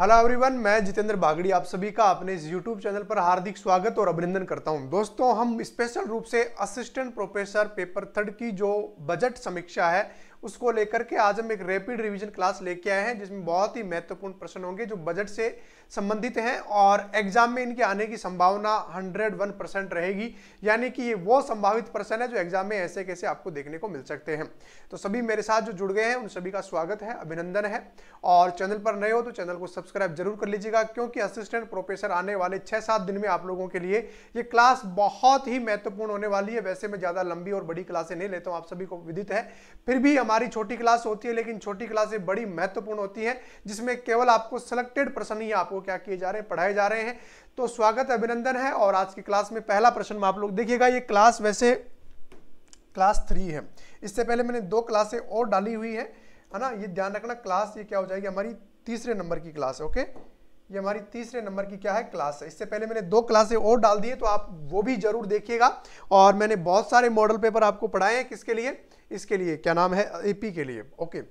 hello everyone मैं जितेंद्र बागड़ी आप सभी का अपने इस यूट्यूब चैनल पर हार्दिक स्वागत और अभिनंदन करता हूं दोस्तों हम स्पेशल रूप से असिस्टेंट प्रोफेसर पेपर थर्ड की जो बजट समीक्षा है उसको लेकर के आज हम एक रैपिड रिवीजन क्लास लेके आए हैं जिसमें बहुत ही महत्वपूर्ण प्रश्न होंगे जो बजट से संबंधित हैं और एग्जाम में इनके आने की संभावना 101 परसेंट रहेगी यानी कि ये वो संभावित प्रश्न है जो एग्जाम में ऐसे कैसे आपको देखने को मिल सकते हैं तो सभी मेरे साथ जो जुड़ गए हैं उन सभी का स्वागत है अभिनंदन है और चैनल पर नए हो तो चैनल को सब्सक्राइब जरूर कर लीजिएगा क्योंकि असिस्टेंट प्रोफेसर आने वाले छः सात दिन में आप लोगों के लिए ये क्लास बहुत ही महत्वपूर्ण होने वाली है वैसे मैं ज़्यादा लंबी और बड़ी क्लासें नहीं लेता हूँ आप सभी को विदित है फिर भी हमारी छोटी क्लास होती है लेकिन छोटी क्लासें बड़ी महत्वपूर्ण होती हैं जिसमें केवल आपको सिलेक्टेड प्रश्न ही आपको क्या किए जा रहे हैं पढ़ाए जा रहे हैं तो स्वागत अभिनंदन है और आज की क्लास में पहला प्रश्न आप लोग देखिएगा ये क्लास वैसे क्लास थ्री है इससे पहले मैंने दो क्लासें और डाली हुई है है ना ये ध्यान रखना क्लास ये क्या हो जाएगी हमारी तीसरे नंबर की क्लास है ओके ये हमारी तीसरे नंबर की क्या है क्लास है इससे पहले मैंने दो क्लासें और डाल दी है तो आप वो भी जरूर देखिएगा और मैंने बहुत सारे मॉडल पेपर आपको पढ़ाए हैं किसके लिए इसके लिए क्या नाम है एपी के लिए ओके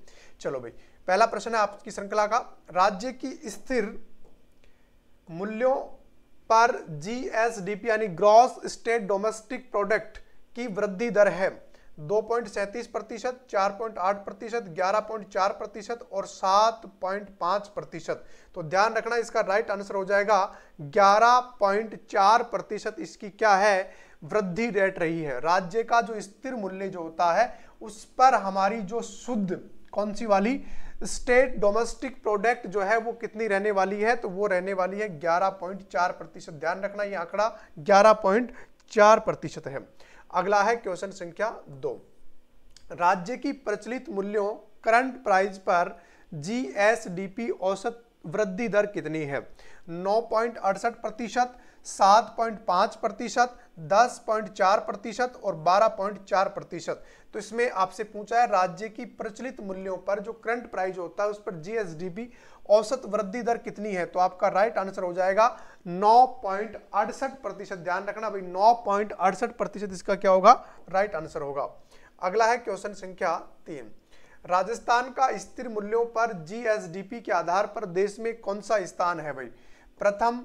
चलो भाई पहला प्रश्न है आपकी श्रृंखला का राज्य की स्थिर मूल्यों पर जीएसडीपी यानी ग्रॉस स्टेट डोमेस्टिक प्रोडक्ट की वृद्धि दर है दो पॉइंट सैंतीस प्रतिशत चार पॉइंट आठ प्रतिशत ग्यारह पॉइंट चार प्रतिशत और सात पॉइंट पांच प्रतिशत तो ध्यान रखना इसका राइट आंसर हो जाएगा ग्यारह पॉइंट चार प्रतिशत इसकी क्या है वृद्धि रेट रही है राज्य का जो स्थिर मूल्य जो होता है उस पर हमारी जो शुद्ध कौन सी वाली स्टेट डोमेस्टिक प्रोडक्ट जो है वो कितनी रहने वाली है तो वो रहने वाली है 11.4 प्रतिशत ध्यान रखना ये आंकड़ा 11.4 प्रतिशत है अगला है क्वेश्चन संख्या दो राज्य की प्रचलित मूल्यों करंट प्राइस पर जीएसडीपी औसत वृद्धि दर कितनी है नौ पॉइंट अड़सठ प्रतिशत सात पॉइंट पाँच प्रतिशत दस पॉइंट चार प्रतिशत और बारह पॉइंट चार प्रतिशत तो इसमें आपसे पूछा है राज्य की प्रचलित मूल्यों पर जो करंट प्राइस होता है उस पर जीएसडीपी औसत वृद्धि दर कितनी है तो आपका राइट आंसर हो जाएगा नौ पॉइंट अड़सठ प्रतिशत ध्यान रखना भाई नौ पॉइंट अड़सठ प्रतिशत इसका क्या होगा राइट आंसर होगा अगला है क्वेश्चन संख्या तीन राजस्थान का स्थिर मूल्यों पर जीएसडीपी के आधार पर देश में कौन सा स्थान है भाई प्रथम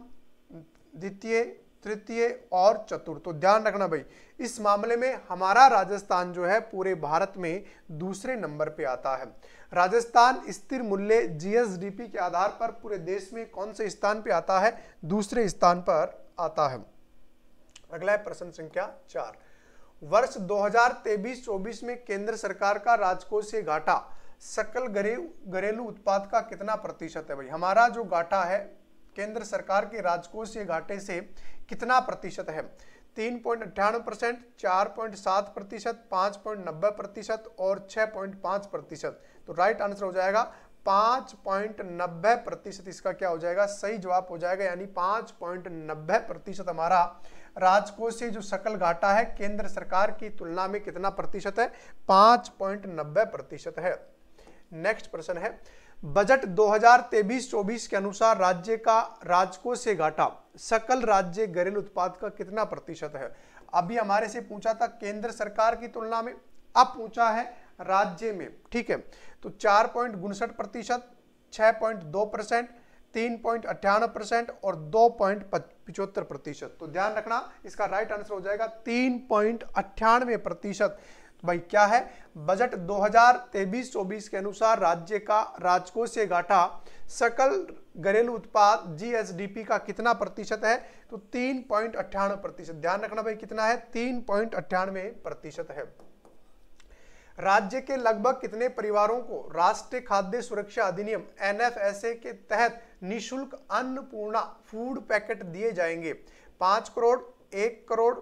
द्वितीय तृतीय और चतुर्थ तो ध्यान रखना भाई इस मामले में हमारा राजस्थान जो है पूरे भारत में दूसरे नंबर पे आता है राजस्थान स्थिर मूल्य जीएसडीपी के आधार पर पूरे देश में कौन से स्थान पे आता है दूसरे स्थान पर आता है अगला है प्रश्न संख्या चार वर्ष 2023-24 में केंद्र सरकार का राजकोषीय घाटा सकल घरे घरेलू उत्पाद का कितना प्रतिशत है भाई हमारा जो घाटा है केंद्र सरकार के राजकोषीय घाटे से कितना प्रतिशत है तीन पॉइंट अट्ठानवे परसेंट चार पॉइंट सात प्रतिशत पाँच पॉइंट नब्बे प्रतिशत और छः पॉइंट पाँच प्रतिशत तो राइट आंसर हो जाएगा पाँच पॉइंट नब्बे प्रतिशत इसका क्या हो जाएगा सही जवाब हो जाएगा यानी पाँच पॉइंट नब्बे प्रतिशत हमारा राजकोषीय से जो सकल घाटा है केंद्र सरकार की तुलना में कितना प्रतिशत है पांच पॉइंट नब्बे प्रतिशत है नेक्स्ट प्रश्न है बजट 2023-24 के अनुसार राज्य का राजकोषीय से घाटा सकल राज्य घरेलू उत्पाद का कितना प्रतिशत है अभी हमारे से पूछा था केंद्र सरकार की तुलना में अब पूछा है राज्य में ठीक है तो चार पॉइंट उनसठ प्रतिशत छह पॉइंट दो परसेंट तीन पॉइंट अट्ठानवे परसेंट और दो पॉइंट पिचहत्तर प्रतिशत तो ध्यान रखना इसका राइट आंसर हो जाएगा तीन पॉइंट अट्ठानवे प्रतिशत तो भाई क्या है बजट 2023-24 के अनुसार राज्य का राजकोषीय घाटा सकल घरेलू उत्पाद जीएसडीपी का कितना प्रतिशत है तो तीन पॉइंट अट्ठानवे प्रतिशत ध्यान रखना भाई कितना है तीन पॉइंट अट्ठानवे प्रतिशत है राज्य के लगभग कितने परिवारों को राष्ट्रीय खाद्य सुरक्षा अधिनियम एन के तहत निशुल्क अन्नपूर्णा फूड पैकेट दिए जाएंगे पाँच करोड़ एक करोड़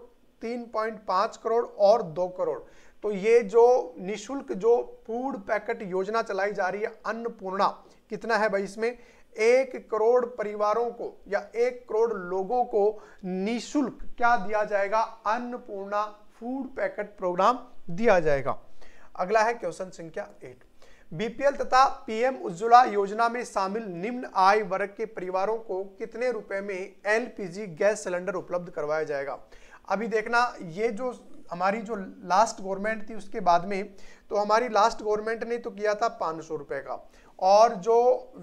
तीन पॉइंट पाँच करोड़ और दो करोड़ तो ये जो निशुल्क जो फूड पैकेट योजना चलाई जा रही है अन्नपूर्णा कितना है भाई इसमें एक करोड़ परिवारों को या एक करोड़ लोगों को निशुल्क क्या दिया जाएगा अन्नपूर्णा फूड पैकेट प्रोग्राम दिया जाएगा अगला है क्वेश्चन संख्या एट बीपीएल तथा पीएम उज्ज्वला योजना में शामिल निम्न आय वर्ग के परिवारों को कितने रुपए में एलपीजी गैस सिलेंडर उपलब्ध करवाया जाएगा अभी देखना ये जो हमारी जो लास्ट गवर्नमेंट थी उसके बाद में तो हमारी लास्ट गवर्नमेंट ने तो किया था पाँच सौ रुपये का और जो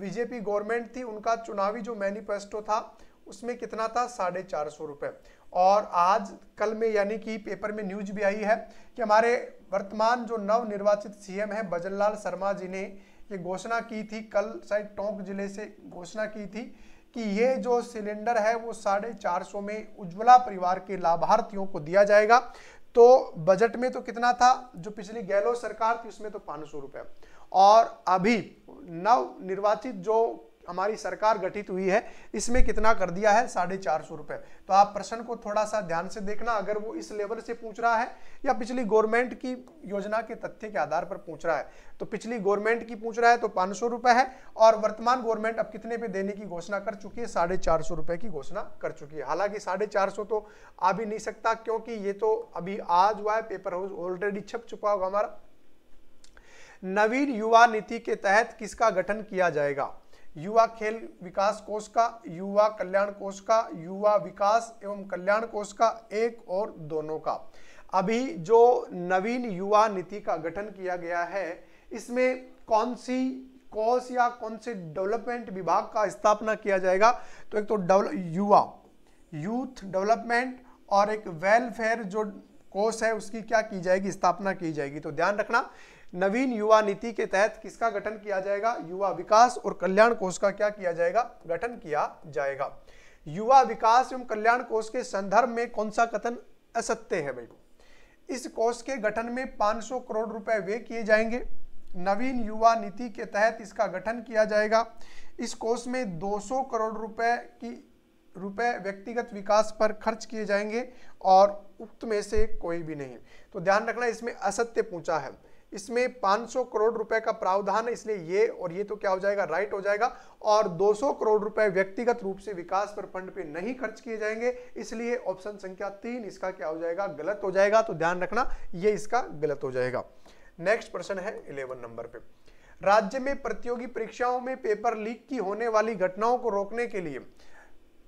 बीजेपी गवर्नमेंट थी उनका चुनावी जो मैनिफेस्टो था उसमें कितना था साढ़े चार सौ रुपये और आज कल में यानी कि पेपर में न्यूज भी आई है कि हमारे वर्तमान जो नव निर्वाचित सीएम हैं भजनलाल शर्मा जी ने ये घोषणा की थी कल शायद टोंक जिले से घोषणा की थी कि ये जो सिलेंडर है वो साढ़े चार सौ में उज्ज्वला परिवार के लाभार्थियों को दिया जाएगा तो बजट में तो कितना था जो पिछली गहलोत सरकार थी उसमें तो पाँच सौ रुपये और अभी नव निर्वाचित जो हमारी सरकार गठित हुई है इसमें कितना कर दिया है साढ़े चार सौ रुपए तो आप प्रश्न को थोड़ा सा ध्यान से देखना अगर वो इस लेवल से पूछ रहा है या पिछली गवर्नमेंट की योजना के तथ्य के आधार पर पूछ रहा है तो पिछली गवर्नमेंट की पूछ रहा है तो पांच सौ रुपए है और वर्तमान गवर्नमेंट अब कितने पे देने की घोषणा कर चुकी है साढ़े चार सौ रुपए की घोषणा कर चुकी है हालांकि साढ़े चार सौ तो आ भी नहीं सकता क्योंकि ये तो अभी आज हुआ है पेपर हाउस ऑलरेडी छप चुका होगा हमारा नवीन युवा नीति के तहत किसका गठन किया जाएगा युवा खेल विकास कोष का युवा कल्याण कोष का युवा विकास एवं कल्याण कोष का एक और दोनों का अभी जो नवीन युवा नीति का गठन किया गया है इसमें कौन सी कोष या कौन से डेवलपमेंट विभाग का स्थापना किया जाएगा तो एक तो युवा यूथ डेवलपमेंट और एक वेलफेयर जो कोर्स है उसकी क्या की जाएगी स्थापना की जाएगी तो ध्यान रखना नवीन युवा नीति के तहत किसका गठन किया जाएगा युवा विकास और कल्याण कोष का क्या किया जाएगा गठन किया जाएगा युवा विकास एवं कल्याण कोष के संदर्भ में कौन सा कथन असत्य है भाई इस कोष के गठन में 500 करोड़ रुपए वे किए जाएंगे नवीन युवा नीति के तहत इसका गठन किया जाएगा इस कोष में 200 करोड़ रुपए की रुपए व्यक्तिगत विकास पर खर्च किए जाएंगे और उक्त में से कोई भी नहीं तो ध्यान रखना इसमें असत्य पूछा है इसमें 500 करोड़ रुपए का प्रावधान है इसलिए ये और ये तो क्या हो जाएगा राइट हो जाएगा और 200 करोड़ रुपए व्यक्तिगत रूप से विकास पर फंड पे नहीं खर्च किए जाएंगे इसलिए ऑप्शन संख्या तीन इसका क्या हो जाएगा गलत हो जाएगा तो ध्यान रखना ये इसका गलत हो जाएगा नेक्स्ट प्रश्न है इलेवन नंबर पे राज्य में प्रतियोगी परीक्षाओं में पेपर लीक की होने वाली घटनाओं को रोकने के लिए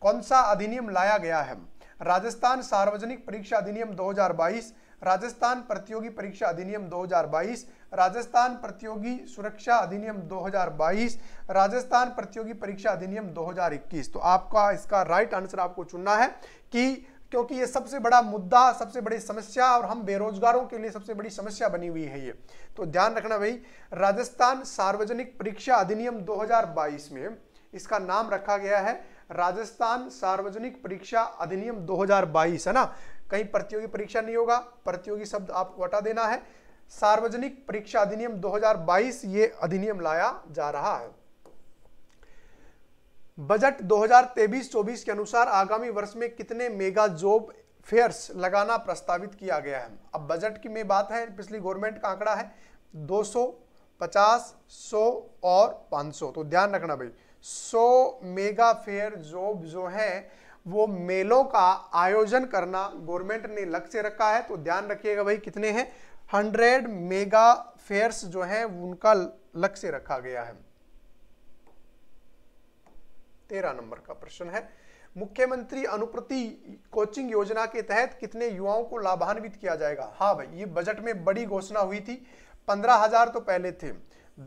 कौन सा अधिनियम लाया गया है राजस्थान सार्वजनिक परीक्षा अधिनियम 2022 राजस्थान प्रतियोगी परीक्षा अधिनियम 2022 राजस्थान प्रतियोगी सुरक्षा अधिनियम 2022 राजस्थान प्रतियोगी परीक्षा अधिनियम 2021 तो आपका इसका राइट आंसर आपको चुनना है कि क्योंकि ये सबसे बड़ा मुद्दा सबसे बड़ी समस्या और हम बेरोजगारों के लिए सबसे बड़ी समस्या बनी हुई है ये तो ध्यान रखना भाई राजस्थान सार्वजनिक परीक्षा अधिनियम 2022 में इसका नाम रखा गया है राजस्थान सार्वजनिक परीक्षा अधिनियम 2022 है ना कहीं प्रतियोगी परीक्षा नहीं होगा प्रतियोगी शब्द आपको हटा देना है सार्वजनिक परीक्षा अधिनियम 2022 ये अधिनियम लाया जा रहा है बजट 2023-24 के अनुसार आगामी वर्ष में कितने मेगा जॉब फेयर्स लगाना प्रस्तावित किया गया है अब बजट की में बात है पिछली गवर्नमेंट का आंकड़ा है 250, 100 100 और 500 तो ध्यान रखना भाई 100 मेगा फेयर जॉब जो हैं वो मेलों का आयोजन करना गवर्नमेंट ने लक्ष्य रखा है तो ध्यान रखिएगा भाई कितने हैं हंड्रेड मेगा फेयर्स जो है उनका लक्ष्य रखा गया है तेरह नंबर का प्रश्न है मुख्यमंत्री अनुप्रति कोचिंग योजना के तहत कितने युवाओं को लाभान्वित किया जाएगा हाँ भाई ये बजट में बड़ी घोषणा हुई थी पंद्रह हजार तो पहले थे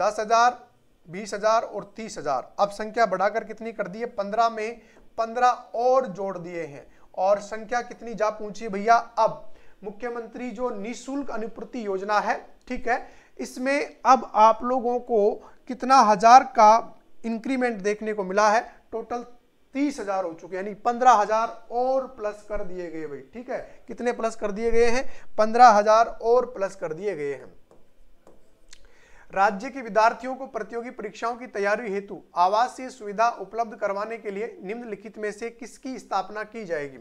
दस हजार बीस हजार और तीस हजार अब संख्या बढ़ाकर कितनी कर दी है पंद्रह में पंद्रह और जोड़ दिए हैं और संख्या कितनी जा पहुंची भैया अब मुख्यमंत्री जो निशुल्क अनुपूर्ति योजना है ठीक है इसमें अब आप लोगों को कितना हजार का इंक्रीमेंट देखने को मिला है टोटल तीस हजार हो चुके यानी पंद्रह हजार और प्लस कर दिए गए भाई ठीक है कितने प्लस कर दिए गए हैं पंद्रह हजार और प्लस कर दिए गए हैं राज्य के विद्यार्थियों को प्रतियोगी परीक्षाओं की तैयारी हेतु आवासीय सुविधा उपलब्ध करवाने के लिए निम्नलिखित में से किसकी स्थापना की जाएगी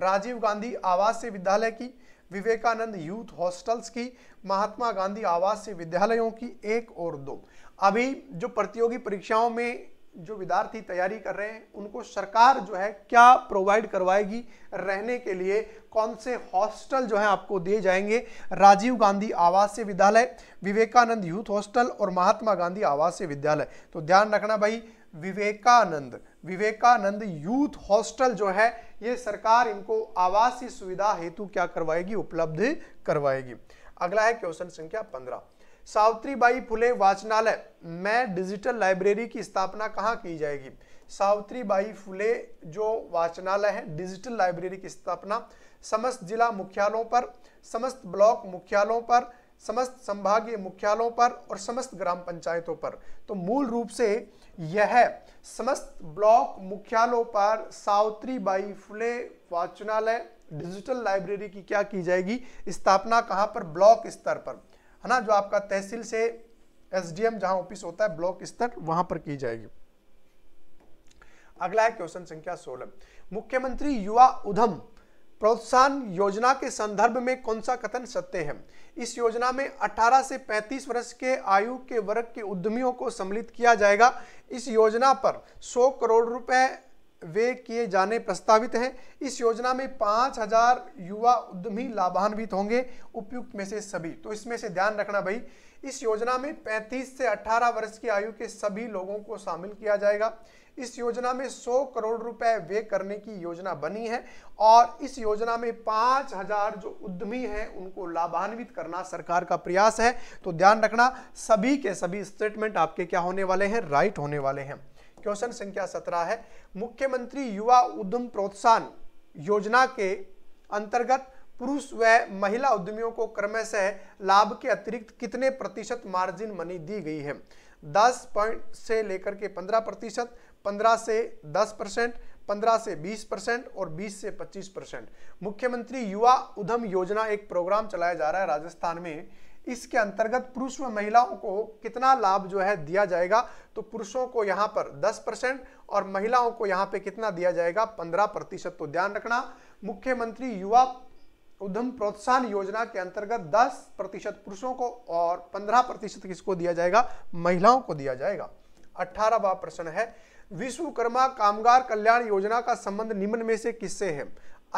राजीव गांधी आवासीय विद्यालय की विवेकानंद यूथ हॉस्टल्स की महात्मा गांधी आवासीय विद्यालयों की एक और दो अभी जो प्रतियोगी परीक्षाओं में जो विद्यार्थी तैयारी कर रहे हैं उनको सरकार जो है क्या प्रोवाइड करवाएगी रहने के लिए कौन से हॉस्टल जो है आपको दिए जाएंगे राजीव गांधी आवासीय विद्यालय विवेकानंद यूथ हॉस्टल और महात्मा गांधी आवासीय विद्यालय तो ध्यान रखना भाई विवेकानंद विवेकानंद यूथ हॉस्टल जो है ये सरकार इनको आवासीय सुविधा हेतु क्या करवाएगी उपलब्ध करवाएगी अगला है क्वेश्चन संख्या पंद्रह सावित्रीबाई फुले वाचनालय में डिजिटल लाइब्रेरी की स्थापना कहाँ की जाएगी सावित्रीबाई फुले जो वाचनालय है डिजिटल लाइब्रेरी की स्थापना समस्त जिला मुख्यालयों पर समस्त ब्लॉक मुख्यालयों पर समस्त संभागीय मुख्यालयों पर और समस्त ग्राम पंचायतों पर तो मूल रूप से यह समस्त ब्लॉक मुख्यालयों पर सावित्रीबाई फुले वाचनालय डिजिटल लाइब्रेरी की क्या की जाएगी स्थापना कहाँ पर ब्लॉक स्तर पर है ना जो आपका तहसील से एसडीएम जहां ऑफिस होता है ब्लॉक स्तर वहां पर की जाएगी अगला है क्वेश्चन संख्या 16 मुख्यमंत्री युवा उधम प्रोत्साहन योजना के संदर्भ में कौन सा कथन सत्य है इस योजना में 18 से 35 वर्ष के आयु के वर्ग के उद्यमियों को सम्मिलित किया जाएगा इस योजना पर 100 करोड़ रुपए वे किए जाने प्रस्तावित हैं इस योजना में पाँच हजार युवा उद्यमी लाभान्वित होंगे उपयुक्त में से सभी तो इसमें से ध्यान रखना भाई इस योजना में 35 से 18 वर्ष की आयु के सभी लोगों को शामिल किया जाएगा इस योजना में 100 करोड़ रुपए वे करने की योजना बनी है और इस योजना में हजार जो उद्यमी हैं उनको लाभान्वित करना सरकार का प्रयास है तो ध्यान रखना सभी के सभी स्टेटमेंट आपके क्या होने वाले हैं राइट होने वाले हैं क्वेश्चन संख्या सत्रह है मुख्यमंत्री युवा उद्यम प्रोत्साहन योजना के अंतर्गत पुरुष व महिला उद्यमियों को क्रमशः लाभ के अतिरिक्त कितने प्रतिशत मार्जिन मनी दी गई है दस पॉइंट से लेकर के पंद्रह प्रतिशत पंद्रह से दस परसेंट पंद्रह से बीस परसेंट और बीस से पच्चीस परसेंट मुख्यमंत्री युवा उद्यम योजना एक प्रोग्राम चलाया जा रहा है राजस्थान में इसके अंतर्गत पुरुष व महिलाओं को कितना लाभ जो है दिया जाएगा तो पुरुषों को यहां पर 10 परसेंट और महिलाओं को यहां पे कितना दिया जाएगा 15 प्रतिशत तो ध्यान रखना मुख्यमंत्री युवा उद्यम प्रोत्साहन योजना के अंतर्गत 10 प्रतिशत पुरुषों को और 15 प्रतिशत किसको दिया जाएगा महिलाओं को दिया जाएगा अठारहवा प्रश्न है विश्वकर्मा कामगार कल्याण योजना का संबंध निम्न में से किससे है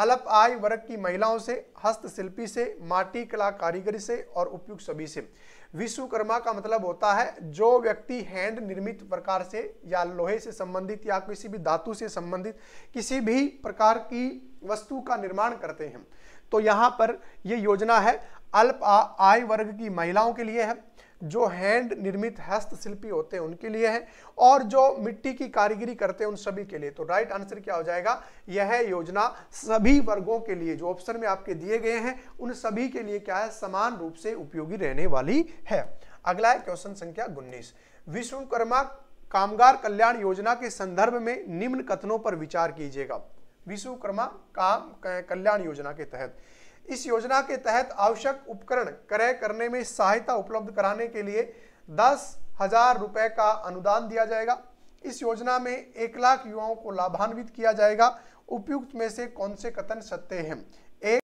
अल्प आय वर्ग की महिलाओं से हस्तशिल्पी से माटी कला कारीगरी से और उपयुक्त सभी से विश्वकर्मा का मतलब होता है जो व्यक्ति हैंड निर्मित प्रकार से या लोहे से संबंधित या किसी भी धातु से संबंधित किसी भी प्रकार की वस्तु का निर्माण करते हैं तो यहाँ पर ये योजना है अल्प आय वर्ग की महिलाओं के लिए है जो हैंड निर्मित हस्तशिल्पी होते हैं उनके लिए है और जो मिट्टी की कारीगरी करते हैं उन सभी के लिए तो राइट आंसर क्या हो जाएगा यह योजना सभी वर्गों के लिए जो ऑप्शन में आपके दिए गए हैं उन सभी के लिए क्या है समान रूप से उपयोगी रहने वाली है अगला है क्वेश्चन संख्या उन्नीस विश्वकर्मा कामगार कल्याण योजना के संदर्भ में निम्न कथनों पर विचार कीजिएगा विश्वकर्मा काम कल्याण योजना के तहत इस योजना के तहत आवश्यक उपकरण क्रय करने में सहायता उपलब्ध कराने के लिए दस हजार रुपए का अनुदान दिया जाएगा इस योजना में एक लाख युवाओं को लाभान्वित किया जाएगा उपयुक्त में से कौन से कथन सत्य हैं